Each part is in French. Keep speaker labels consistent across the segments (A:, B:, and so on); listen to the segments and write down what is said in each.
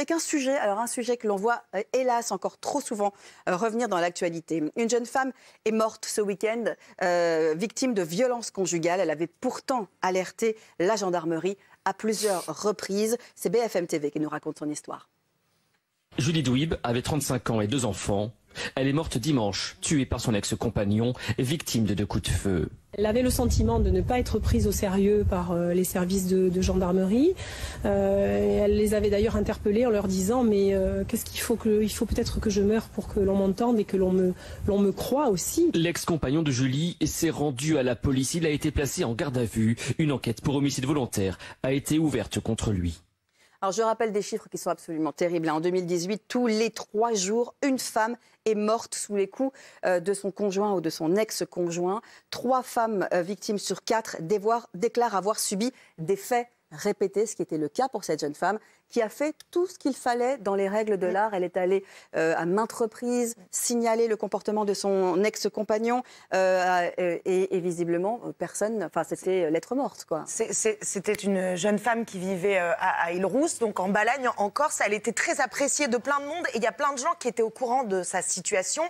A: avec un sujet, alors un sujet que l'on voit euh, hélas encore trop souvent euh, revenir dans l'actualité. Une jeune femme est morte ce week-end, euh, victime de violences conjugales. Elle avait pourtant alerté la gendarmerie à plusieurs reprises. C'est BFM TV qui nous raconte son histoire. Julie Douib avait 35 ans et deux enfants elle est morte dimanche, tuée par son ex-compagnon, victime de deux coups de feu.
B: Elle avait le sentiment de ne pas être prise au sérieux par euh, les services de, gendarmerie. Euh, elle les avait d'ailleurs interpellés en leur disant mais euh, qu'est-ce qu'il faut que il faut peut-être que je meure pour que l'on m'entende et que l'on me l'on me croie aussi.
A: L'ex-compagnon de Julie s'est rendu à la police. Il a été placé en garde à vue. Une enquête pour homicide volontaire a été ouverte contre lui. Alors je rappelle des chiffres qui sont absolument terribles. Hein. En 2018, tous les trois jours, une femme est morte sous les coups euh, de son conjoint ou de son ex-conjoint. Trois femmes euh, victimes sur quatre déclarent avoir subi des faits répéter ce qui était le cas pour cette jeune femme qui a fait tout ce qu'il fallait dans les règles de l'art. Elle est allée euh, à maintes reprises signaler le comportement de son ex-compagnon euh, euh, et, visiblement personne, enfin c'était lettre morte
B: quoi. C'était une jeune femme qui vivait à, à Ilrousse, donc en Balagne en Corse. Elle était très appréciée de plein de monde et il y a plein de gens qui étaient au courant de sa situation.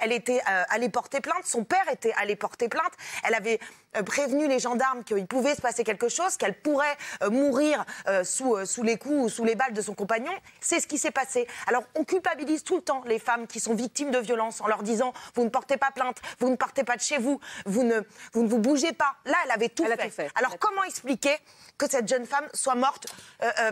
B: Elle était allée porter plainte, son père était allé porter plainte. Elle avait euh, prévenu les gendarmes qu'il pouvait se passer quelque chose, qu'elle pourrait euh, mourir euh, sous, sous les coups ou sous les balles de son compagnon. C'est ce qui s'est passé. Alors on culpabilise tout le temps les femmes qui sont victimes de violences en leur disant vous ne portez pas plainte, vous ne partez pas de chez vous, vous ne vous, ne vous bougez pas. Là, elle avait tout, fait. Alors comment expliquer que cette jeune femme soit morte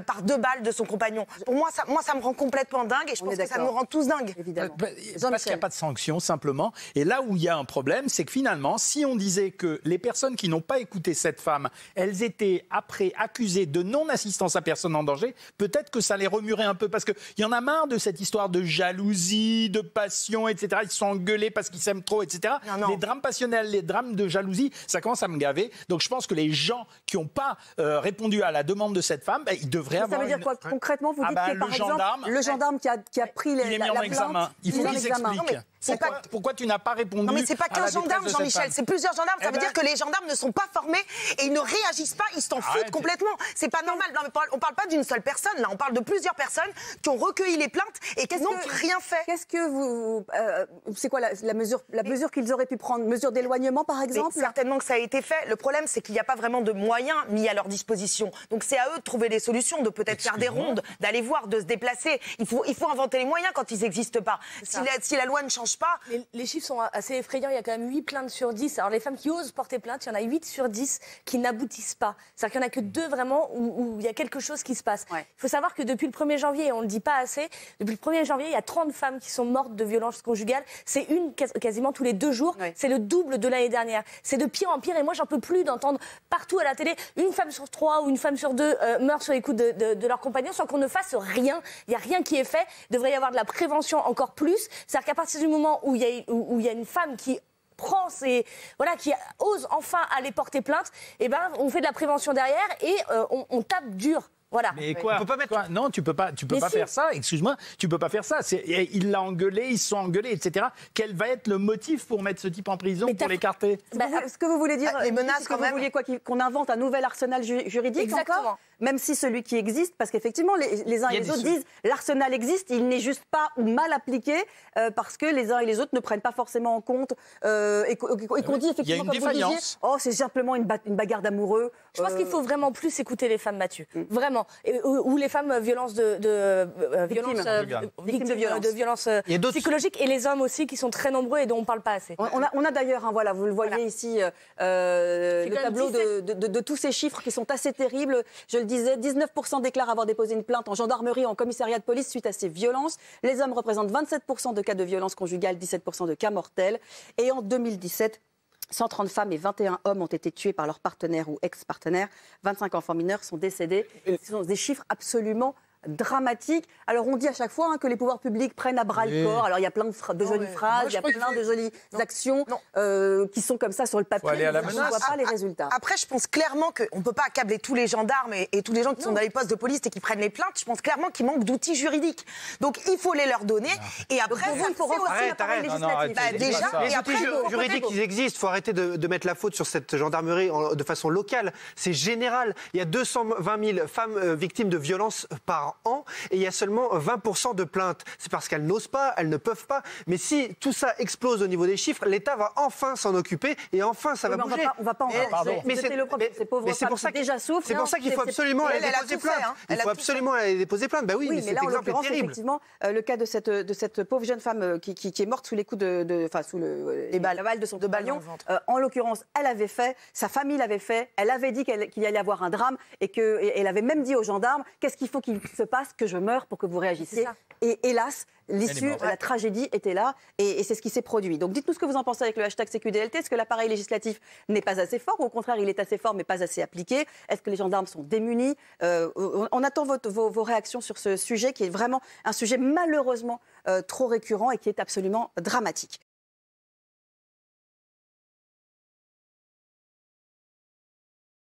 B: par deux balles de son compagnon Pour moi, ça, moi, ça me rend complètement dingue et je pense que ça nous rend tous dingues. Évidemment. Bah,
A: bah, parce qu'il n'y a pas de sanction simplement. Et là où il y a un problème, c'est que finalement, si on disait que les personnes personnes qui n'ont pas écouté cette femme, elles étaient après accusées de non-assistance à personne en danger, peut-être que ça les remuerait un peu parce qu'il y en a marre de cette histoire de jalousie, de passion, etc. Ils se sont engueulés parce qu'ils s'aiment trop, etc. Les drames passionnels, les drames de jalousie, ça commence à me gaver. Donc je pense que les gens qui n'ont pas euh, répondu à la demande de cette femme, ben, ils devraient ça avoir. Ça veut dire quoi concrètement Vous ah dites bah, par le exemple, gendarme, le gendarme qui a, qui a pris les, il est mis en examen. il faut qu'ils expliquent. Pourquoi, pas... pourquoi, tu n'as
B: pas répondu Non, mais c'est pas qu'un gendarme, Jean-Michel, c'est plusieurs gendarmes. ça eh veut dire ben que les gendarmes ne sont pas formés et ils ne réagissent pas, ils s'en foutent complètement. C'est pas normal. Non, mais on parle pas d'une seule personne, là, on parle de plusieurs personnes qui ont recueilli les plaintes et qui n'ont rien fait. Qu'est-ce que vous. Euh, c'est quoi la, mesure, la mesure qu'ils auraient pu prendre Mesure d'éloignement, par exemple Certainement que ça a été fait. Le problème, c'est qu'il n'y a pas vraiment de moyens mis à leur disposition. Donc c'est à eux de trouver des solutions, de peut-être faire des rondes, d'aller voir, de se
C: déplacer. Il faut, il faut inventer les moyens quand ils n'existent pas. Si la, si la loi ne change pas. Les, chiffres sont assez effrayants. Il y a quand même 8 plaintes sur 10. Alors, les femmes qui osent porter plainte, il y en a 8 sur 10 qui n'aboutissent pas. C'est-à-dire qu'il n'y en a que deux vraiment où, il y a quelque chose qui se passe. Il faut savoir que depuis le 1er janvier, et on ne le dit pas assez, depuis le 1er janvier, il y a 30 femmes qui sont mortes de violences conjugales. C'est une quasiment tous les deux jours. C'est le double de l'année dernière. C'est de pire en pire. Et moi, j'en peux plus d'entendre partout à la télé une femme sur 3 ou une femme sur 2 euh, meurt sur les coups de, de, de leur compagnon sans qu'on ne fasse rien. Il n'y a rien qui est fait. Il devrait y avoir de la prévention encore plus. C'est-à-dire qu'à partir du moment où il y, a, où, y a une femme qui prend voilà qui ose enfin aller porter plainte et eh ben on fait de la prévention derrière et euh, on, tape dur voilà. Mais quoi,
A: pas Non, tu peux pas, tu peux pas faire ça. Excuse-moi, tu peux pas faire ça. Il l'a engueulé, ils sont engueulés, etc. Quel va être le motif pour mettre ce type en prison, pour l'écarter bah, Ce que vous voulez dire, ah, les menaces, quand même. Vous quoi qu'on invente un nouvel arsenal juridique Exactement même si celui qui existe, parce qu'effectivement, les, uns et les autres disent l'arsenal existe, il n'est juste pas ou mal appliqué, euh, parce que les uns et les autres ne prennent pas forcément en
C: compte euh, et, qu'on dit effectivement, comme vous disiez, oh, c'est simplement une, une bagarre d'amoureux. Je pense euh. qu'il faut vraiment plus écouter les femmes Mathieu, mm. vraiment, et, ou, les femmes violences de, victimes de violences, de psychologiques, et les hommes aussi qui sont très nombreux et dont on ne parle pas assez. On, on a, d'ailleurs, hein, voilà, vous le voyez ici, le tableau de, de tous
A: ces chiffres qui sont assez terribles. Je le dis 19% déclarent avoir déposé une plainte en gendarmerie en commissariat de police suite à ces violences. Les hommes représentent 27% de cas de violence conjugale, 17% de cas mortels. Et en 2017, 130 femmes et 21 hommes ont été tués par leurs partenaires ou ex-partenaires. 25 enfants mineurs sont décédés. Ce sont des chiffres absolument dramatique. Alors on dit à chaque fois hein, que les pouvoirs publics prennent à bras le corps. Alors il y a plein de, jolies phrases, il y a plein de jolies
B: actions euh, qui sont comme ça sur le papier. Aller On ne voit pas les résultats. Après, je pense clairement qu'on ne peut pas accabler tous les gendarmes et, tous les gens qui sont dans les postes de police et qui prennent les plaintes. Je pense clairement qu'il manque d'outils juridiques. Donc il faut les leur donner. Et après, il faut renforcer législatif. déjà, juridiques, ils existent. Il faut arrêter de, de, mettre la faute sur cette gendarmerie de façon locale. C'est général. Il y a 220 000 femmes euh, victimes de violences par et il y a seulement 20% de plaintes. C'est parce qu'elles n'osent pas, elles ne peuvent pas. Mais si tout ça explose au niveau des chiffres, l'État va enfin s'en occuper et enfin ça va bouger. On va va pas en Mais c'est le problème, ces pour ça déjà souffrent. C'est pour ça qu'il faut hein. absolument aller déposer plainte. Il faut absolument aller déposer plainte. oui, mais là, exemple Effectivement,
A: euh, le cas de cette euh, de cette pauvre jeune femme euh, qui est morte sous les coups de enfin sous le les balles de son de En l'occurrence, elle avait fait, sa famille l'avait fait, elle avait dit qu'il allait y avoir un drame et qu'elle avait même dit aux gendarmes qu'est-ce qu'il faut qu'ils se passe, que je meurs pour que vous réagissiez. Et hélas, l'issue, la tragédie était là et, c'est ce qui s'est produit. Donc dites-nous ce que vous en pensez avec le hashtag CQDLT. Est-ce que l'appareil législatif n'est pas assez fort ou au contraire il est assez fort mais pas assez appliqué Est-ce que les gendarmes sont démunis euh, on, attend vos, réactions sur ce sujet qui est vraiment un sujet malheureusement euh, trop récurrent et qui est absolument dramatique.